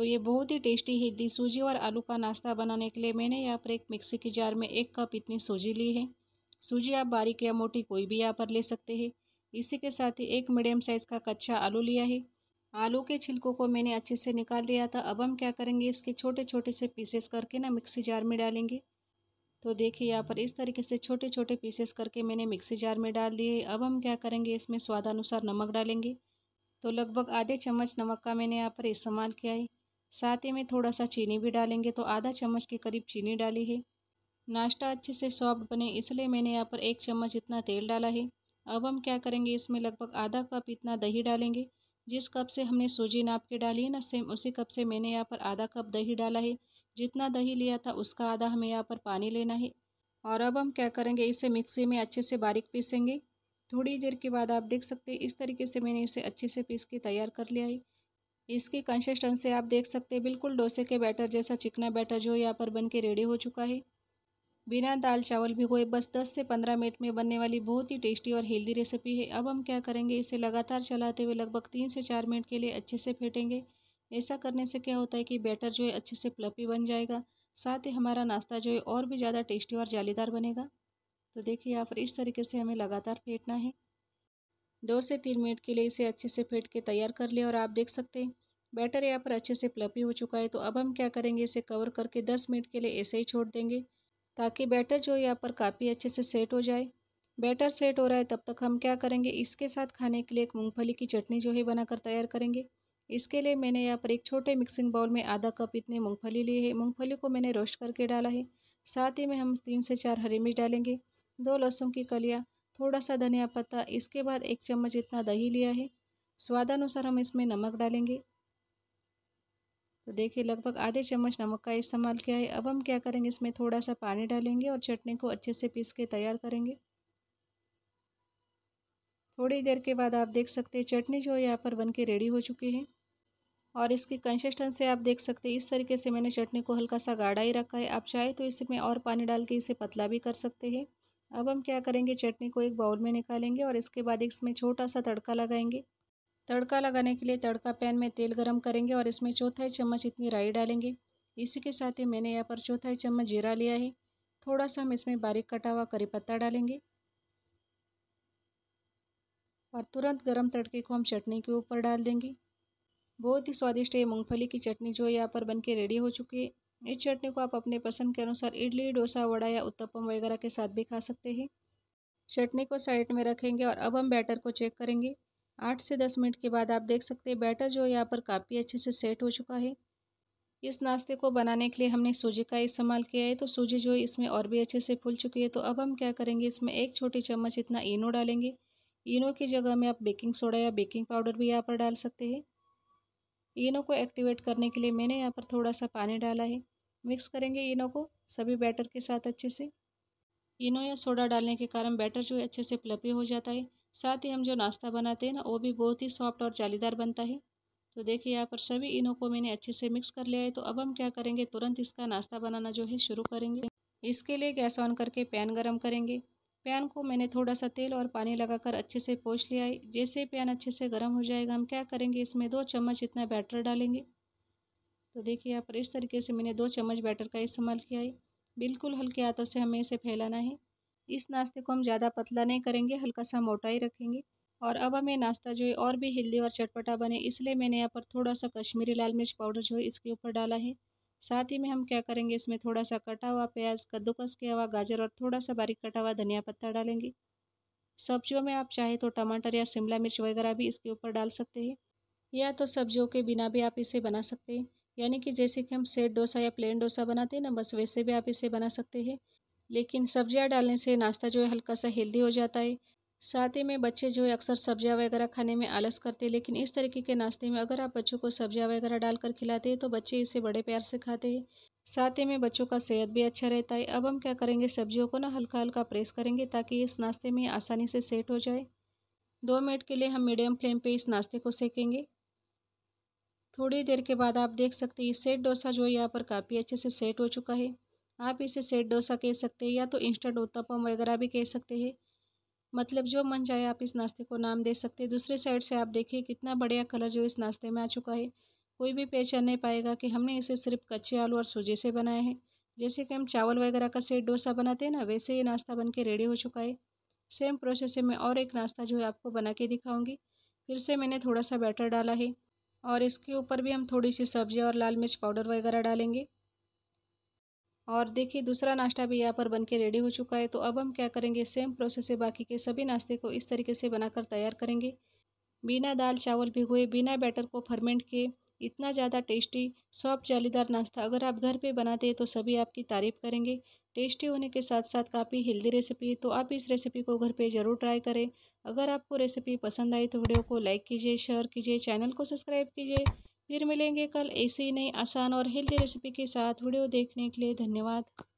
तो ये बहुत ही टेस्टी हेल्दी सूजी और आलू का नाश्ता बनाने के लिए मैंने यहाँ पर एक मिक्सी के जार में एक कप इतनी सूजी ली है सूजी आप बारीक या मोटी कोई भी यहाँ पर ले सकते हैं इसी के साथ ही एक मीडियम साइज़ का कच्चा आलू लिया है आलू के छिलकों को मैंने अच्छे से निकाल लिया था अब हम क्या करेंगे इसके छोटे छोटे से पीसेस करके ना मिक्सी जार में डालेंगे तो देखिए यहाँ पर इस तरीके से छोटे छोटे पीसेस करके मैंने मिक्सी जार में डाल दिए अब हम क्या करेंगे इसमें स्वादानुसार नमक डालेंगे तो लगभग आधे चम्मच नमक का मैंने यहाँ पर इस्तेमाल किया है साथ ही में थोड़ा सा चीनी भी डालेंगे तो आधा चम्मच के करीब चीनी डाली है नाश्ता अच्छे से सॉफ्ट बने इसलिए मैंने यहाँ पर एक चम्मच इतना तेल डाला है अब हम क्या करेंगे इसमें लगभग आधा कप इतना दही डालेंगे जिस कप से हमने सूजी नाप के डाली है ना सेम उसी कप से मैंने यहाँ पर आधा कप दही डाला है जितना दही लिया था उसका आधा हमें यहाँ पर पानी लेना है और अब हम क्या करेंगे इसे मिक्सी में अच्छे से बारीक पीसेंगे थोड़ी देर के बाद आप देख सकते हैं इस तरीके से मैंने इसे अच्छे से पीस के तैयार कर लिया है इसकी कंसिस्टेंसी आप देख सकते हैं बिल्कुल डोसे के बैटर जैसा चिकना बैटर जो यहाँ पर बन के रेडी हो चुका है बिना दाल चावल भी हुए बस 10 से 15 मिनट में बनने वाली बहुत ही टेस्टी और हेल्दी रेसिपी है अब हम क्या करेंगे इसे लगातार चलाते हुए लगभग तीन से चार मिनट के लिए अच्छे से फेंटेंगे ऐसा करने से क्या होता है कि बैटर जो है अच्छे से प्लपी बन जाएगा साथ ही हमारा नाश्ता जो है और भी ज़्यादा टेस्टी और जालीदार बनेगा तो देखिए यहाँ पर इस तरीके से हमें लगातार फेंटना है दो से तीन मिनट के लिए इसे अच्छे से फेंट के तैयार कर लिया और आप देख सकते हैं बैटर यहाँ पर अच्छे से प्लपी हो चुका है तो अब हम क्या करेंगे इसे कवर करके दस मिनट के लिए ऐसे ही छोड़ देंगे ताकि बैटर जो यहाँ पर काफ़ी अच्छे से सेट हो जाए बैटर सेट हो रहा है तब तक हम क्या करेंगे इसके साथ खाने के लिए एक मूँगफली की चटनी जो है बनाकर तैयार करेंगे इसके लिए मैंने यहाँ पर एक छोटे मिक्सिंग बाउल में आधा कप इतने मूँगफली लिए है मूँगफली को मैंने रोस्ट करके डाला है साथ ही में हम तीन से चार हरी मिर्च डालेंगे दो लहसुन की कलियाँ थोड़ा सा धनिया पत्ता इसके बाद एक चम्मच इतना दही लिया है स्वादानुसार हम इसमें नमक डालेंगे तो देखिए लगभग आधे चम्मच नमक का इस्तेमाल किया है अब हम क्या करेंगे इसमें थोड़ा सा पानी डालेंगे और चटनी को अच्छे से पीस के तैयार करेंगे थोड़ी देर के बाद आप देख सकते हैं चटनी जो है यहाँ पर बन के रेडी हो चुकी है और इसकी कंसिस्टेंसी आप देख सकते हैं इस तरीके से मैंने चटनी को हल्का सा गाढ़ा ही रखा है आप चाहे तो इसमें और पानी डाल के इसे पतला भी कर सकते हैं अब हम क्या करेंगे चटनी को एक बाउल में निकालेंगे और इसके बाद इसमें छोटा सा तड़का लगाएंगे तड़का लगाने के लिए तड़का पैन में तेल गरम करेंगे और इसमें चौथाई चम्मच इतनी राई डालेंगे इसी के साथ ही मैंने यहाँ पर चौथाई चम्मच जीरा लिया है थोड़ा सा हम इसमें बारीक कटा हुआ करी पत्ता डालेंगे और तुरंत गरम तड़के को हम चटनी के ऊपर डाल देंगे बहुत ही स्वादिष्ट है मूँगफली की चटनी जो यहाँ पर बन के रेडी हो चुकी है इस चटनी को आप अपने पसंद के अनुसार इडली डोसा वड़ा या उत्तपम वगैरह के साथ भी खा सकते हैं चटनी को साइड में रखेंगे और अब हम बैटर को चेक करेंगे आठ से दस मिनट के बाद आप देख सकते हैं बैटर जो यहाँ पर काफ़ी अच्छे से सेट हो चुका है इस नाश्ते को बनाने के लिए हमने सूजी का इस्तेमाल किया है तो सूजी जो है इसमें और भी अच्छे से फूल चुकी है तो अब हम क्या करेंगे इसमें एक छोटी चम्मच इतना इनो डालेंगे इनो की जगह में आप बेकिंग सोडा या बेकिंग पाउडर भी यहाँ पर डाल सकते हैं इनो को एक्टिवेट करने के लिए मैंने यहाँ पर थोड़ा सा पानी डाला है मिक्स करेंगे इनो को सभी बैटर के साथ अच्छे से इनो या सोडा डालने के कारण बैटर जो है अच्छे से प्लपी हो जाता है साथ ही हम जो नाश्ता बनाते हैं ना वो भी बहुत ही सॉफ्ट और जालीदार बनता है तो देखिए यहाँ पर सभी इनो को मैंने अच्छे से मिक्स कर लिया है तो अब हम क्या करेंगे तुरंत इसका नाश्ता बनाना जो है शुरू करेंगे इसके लिए गैस ऑन करके पैन गर्म करेंगे पैन को मैंने थोड़ा सा तेल और पानी लगाकर अच्छे से पोछ लिया है जैसे पैन अच्छे से गर्म हो जाएगा हम क्या करेंगे इसमें दो चम्मच इतना बैटर डालेंगे तो देखिए यहाँ पर इस तरीके से मैंने दो चम्मच बैटर का इस्तेमाल किया है बिल्कुल हल्के हाथों से हमें इसे फैलाना है इस नाश्ते को हम ज़्यादा पतला नहीं करेंगे हल्का सा मोटा ही रखेंगे और अब हमें नाश्ता जो है और भी हेल्दी और चटपटा बने इसलिए मैंने यहाँ पर थोड़ा सा कश्मीरी लाल मिर्च पाउडर जो है इसके ऊपर डाला है साथ ही में हम क्या करेंगे इसमें थोड़ा सा कटा हुआ प्याज कद्दूकस किया हुआ गाजर और थोड़ा सा बारीक कटा हुआ धनिया पत्ता डालेंगे सब्जियों में आप चाहे तो टमाटर या शिमला मिर्च वगैरह भी इसके ऊपर डाल सकते हैं या तो सब्जियों के बिना भी आप इसे बना सकते हैं यानी कि जैसे कि हम सेट डोसा या प्लेन डोसा बनाते हैं ना बस वैसे भी आप इसे बना सकते हैं लेकिन सब्जियां डालने से नाश्ता जो है हल्का सा हेल्दी हो जाता है साथ ही में बच्चे जो है अक्सर सब्जियां वगैरह खाने में आलस करते हैं लेकिन इस तरीके के नाश्ते में अगर आप बच्चों को सब्जियां वगैरह डालकर खिलाते हैं तो बच्चे इसे बड़े प्यार से खाते हैं साथ ही में बच्चों का सेहत भी अच्छा रहता है अब हम क्या करेंगे सब्जियों को ना हल्का हल्का प्रेस करेंगे ताकि इस नाश्ते में आसानी से सेट हो जाए दो मिनट के लिए हम मीडियम फ्लेम पे इस नाश्ते को सेकेंगे थोड़ी देर के बाद आप देख सकते हैं सेट डोसा जो है यहाँ पर काफ़ी अच्छे से सेट हो चुका है आप इसे सेट डोसा कह सकते हैं या तो इंस्टेंट उत्तपम वगैरह भी कह सकते हैं मतलब जो मन जाए आप इस नाश्ते को नाम दे सकते हैं दूसरे साइड से आप देखिए कितना बढ़िया कलर जो इस नाश्ते में आ चुका है कोई भी पहचान नहीं पाएगा कि हमने इसे सिर्फ कच्चे आलू और सूजे से बनाया है जैसे कि हम चावल वगैरह का सेट डोसा बनाते हैं ना वैसे ही नाश्ता बन के रेडी हो चुका है सेम प्रोसेस से मैं और एक नाश्ता जो है आपको बना के दिखाऊँगी फिर से मैंने थोड़ा सा बैटर डाला है और इसके ऊपर भी हम थोड़ी सी सब्ज़ी और लाल मिर्च पाउडर वगैरह डालेंगे और देखिए दूसरा नाश्ता भी यहाँ पर बन के रेडी हो चुका है तो अब हम क्या करेंगे सेम प्रोसेस से बाकी के सभी नाश्ते को इस तरीके से बनाकर तैयार करेंगे बिना दाल चावल भिगोए बिना बैटर को फर्मेंट के इतना ज़्यादा टेस्टी सॉफ्ट जालीदार नाश्ता अगर आप घर पे बनाते हैं तो सभी आपकी तारीफ़ करेंगे टेस्टी होने के साथ साथ काफ़ी हेल्दी रेसिपी तो आप इस रेसिपी को घर पे ज़रूर ट्राई करें अगर आपको रेसिपी पसंद आई तो वीडियो को लाइक कीजिए शेयर कीजिए चैनल को सब्सक्राइब कीजिए फिर मिलेंगे कल ऐसे ही नई आसान और हेल्दी रेसिपी के साथ वीडियो देखने के लिए धन्यवाद